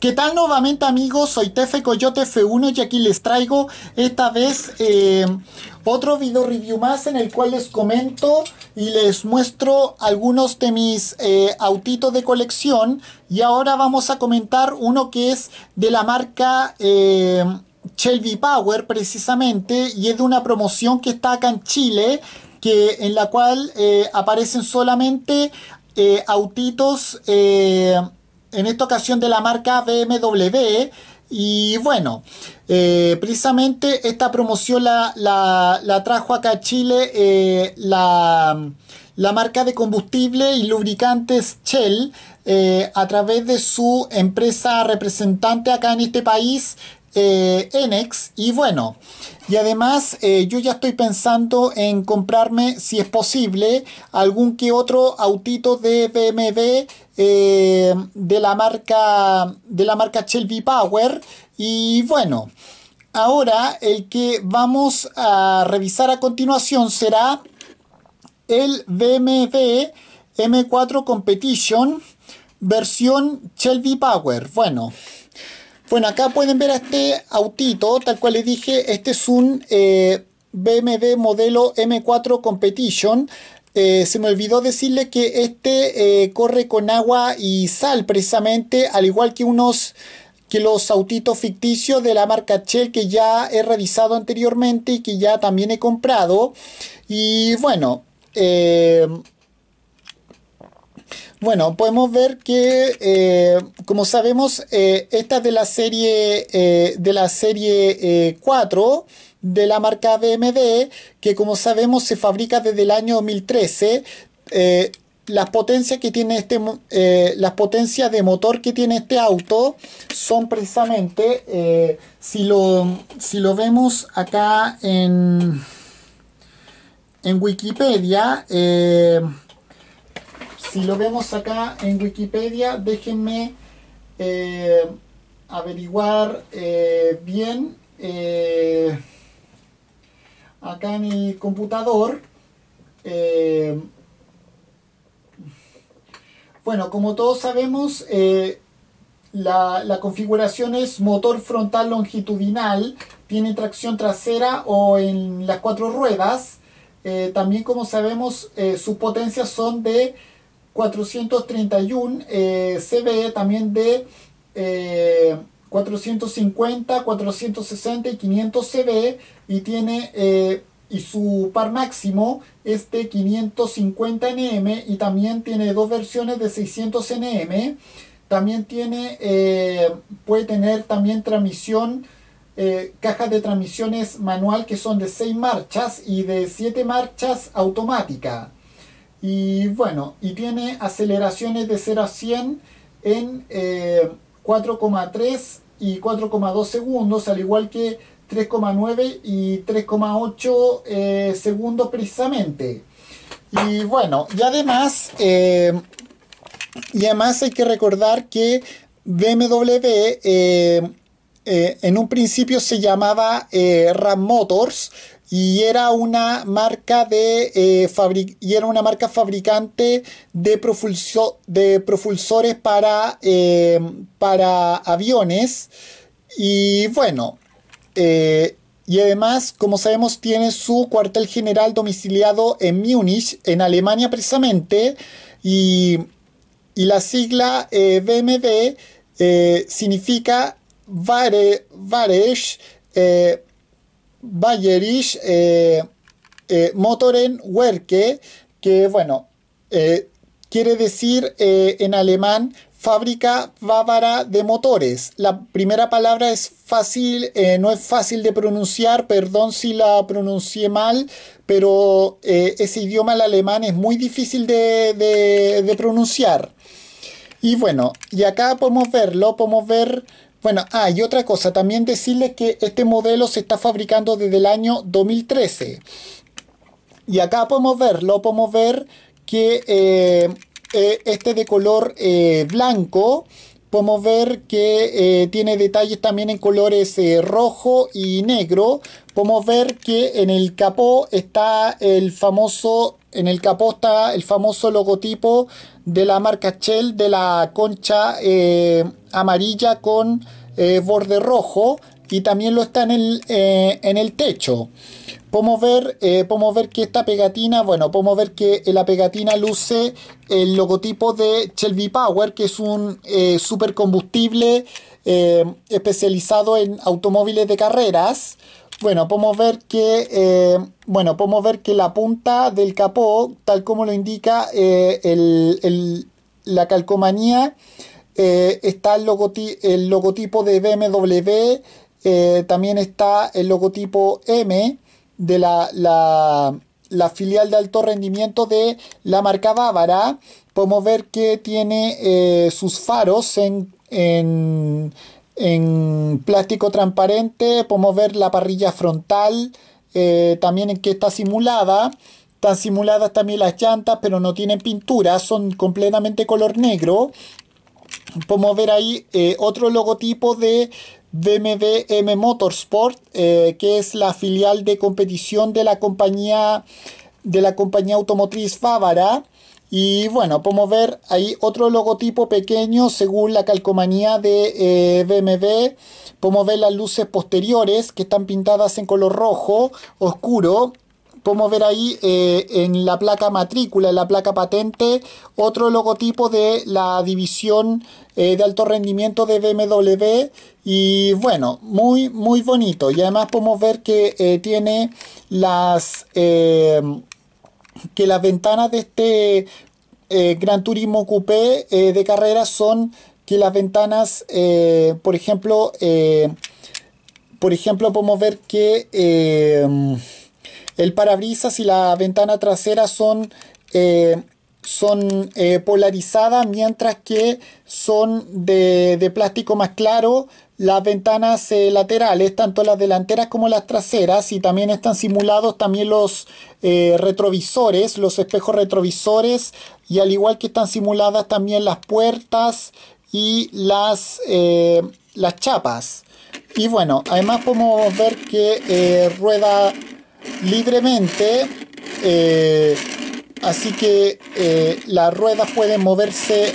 ¿Qué tal nuevamente amigos? Soy Tefe Coyote F1 y aquí les traigo esta vez eh, otro video review más en el cual les comento y les muestro algunos de mis eh, autitos de colección y ahora vamos a comentar uno que es de la marca... Eh, Shelby Power precisamente y es de una promoción que está acá en Chile que, en la cual aparecen solamente autitos en esta ocasión de la marca BMW. Y bueno, eh, precisamente esta promoción la, trajo acá a Chile eh, la, marca de combustible y lubricantes Shell eh, a través de su empresa representante acá en este país Enex eh, y bueno, y además eh, yo ya estoy pensando en comprarme, si es posible, algún que otro autito de BMW eh, de la marca de la marca Shelby Power y bueno, ahora el que vamos a revisar a continuación será el BMW M4 Competition versión Shelby Power. Bueno, bueno, acá pueden ver a este autito, tal cual les dije, este es un eh, BMD BMW modelo M4 Competition. Eh, se me olvidó decirle que este eh, corre con agua y sal precisamente, al igual que unos que los autitos ficticios de la marca Shell que ya he revisado anteriormente y que ya también he comprado. Y bueno, eh, bueno, podemos ver que, eh, como sabemos, eh, esta es de la serie, eh, de la serie 4 de la marca BMW, que como sabemos se fabrica desde el año 2013. las potencias que tiene este, las potencias de motor que tiene este auto son precisamente, si, lo, si lo vemos acá en, en Wikipedia, si lo vemos acá en Wikipedia, déjenme eh, averiguar eh, bien eh, acá en el computador. bueno, como todos sabemos, la, la, configuración es motor frontal longitudinal, tiene tracción trasera o en las cuatro ruedas. también, como sabemos, sus potencias son de 431 eh, también de 450, eh, 460 y 500 cb y tiene eh, y su par máximo es de 550 NM y también tiene dos versiones de 600 NM. También tiene eh, puede tener también transmisión cajas de transmisiones manual que son de 6 marchas y de 7 marchas automática y bueno, y tiene aceleraciones de 0 a 100 en 4,3 eh, y 4,2 segundos, al igual que 3,9 y 3,8 eh, segundos precisamente. Y bueno, y además, eh, y además hay que recordar que BMW en un principio se llamaba RAM Motors, y era una marca de eh, y era una marca fabricante de, de propulsores para, eh, para aviones y bueno eh, y además como sabemos tiene su cuartel general domiciliado en Múnich en Alemania precisamente y, la sigla BMW significa Varech. Bayerisch eh, eh, Motoren Werke, que bueno, eh, quiere decir eh, en alemán fábrica bávara de motores. La primera palabra es fácil, no es fácil de pronunciar, perdón si la pronuncié mal, pero ese idioma, el alemán, es muy difícil de, de pronunciar. Y bueno, y acá podemos verlo, podemos ver bueno, ah, y otra cosa, también decirles que este modelo se está fabricando desde el año 2013. Y acá podemos verlo, podemos ver que este eh, es eh, este de color eh, blanco, podemos ver que tiene detalles también en colores rojo y negro. Podemos ver que en el capó está el famoso en el capó está el famoso logotipo de la marca Shell de la concha eh, amarilla con eh, borde rojo y también lo está en el, eh, en el techo. Podemos ver, podemos ver que esta pegatina, bueno, podemos ver que la pegatina luce el logotipo de v Power, que es un supercombustible especializado en automóviles de carreras bueno, podemos ver que, eh, bueno, podemos ver que la punta del capó, tal como lo indica eh, la calcomanía, eh, está el, logotipo de BMW, también está el logotipo M de la, filial de alto rendimiento de la marca Bávara. Podemos ver que tiene sus faros en, en en plástico transparente podemos ver la parrilla frontal, eh, también en que está simulada. Están simuladas también las llantas, pero no tienen pintura, son completamente color negro. Podemos ver ahí eh, otro logotipo de BMW Motorsport, eh, que es la filial de competición de la compañía, de la compañía automotriz Fávara. Y bueno, podemos ver ahí otro logotipo pequeño según la calcomanía de eh, BMW. Podemos ver las luces posteriores que están pintadas en color rojo oscuro. Podemos ver ahí eh, en la placa matrícula, en la placa patente, otro logotipo de la división eh, de alto rendimiento de BMW. Y bueno, muy, muy bonito. Y además podemos ver que tiene las que las ventanas de este eh, Gran Turismo Coupé eh, de carrera son que las ventanas, eh, por ejemplo, por ejemplo, podemos ver que el parabrisas y la ventana trasera son son eh, polarizadas, mientras que son de, plástico más claro las ventanas eh, laterales, tanto las delanteras como las traseras, y también están simulados también los eh, retrovisores, los espejos retrovisores, y al igual que están simuladas también las puertas y las, las chapas. Y bueno, además podemos ver que rueda libremente así que eh, las ruedas pueden moverse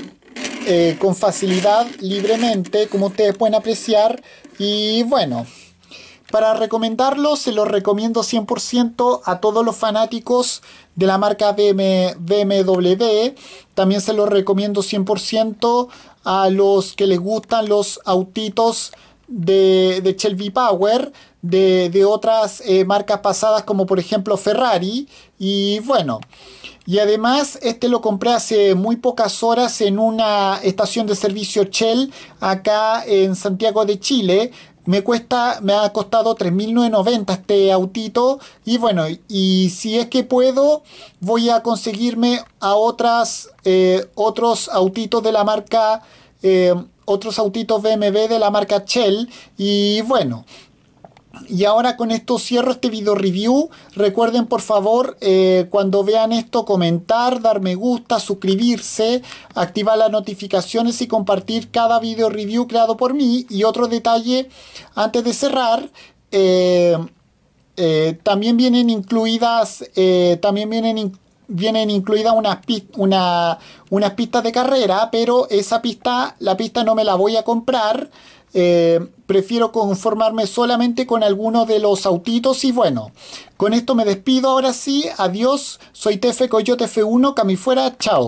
eh, con facilidad, libremente, como ustedes pueden apreciar. Y bueno, para recomendarlo, se lo recomiendo 100% a todos los fanáticos de la marca BMW. También se lo recomiendo 100% a los que les gustan los autitos de, de Shelby Power de, otras eh, marcas pasadas como por ejemplo Ferrari y bueno. Y además este lo compré hace muy pocas horas en una estación de servicio Shell acá en Santiago de Chile. Me cuesta, me ha costado 3.990 este autito y bueno, y si es que puedo voy a conseguirme a otras, eh, otros autitos de la marca eh, otros autitos BMW de la marca Shell y bueno, y ahora con esto cierro este video review. Recuerden por favor eh, cuando vean esto comentar, dar me gusta, suscribirse, activar las notificaciones y compartir cada video review creado por mí. Y otro detalle antes de cerrar. Eh, eh, también vienen incluidas también vienen vienen incluidas unas, una, unas pistas de carrera pero esa pista la pista no me la voy a comprar eh, prefiero conformarme solamente con alguno de los autitos y bueno, con esto me despido ahora sí, adiós, soy Tefe Coyote F1, Camifuera, chao.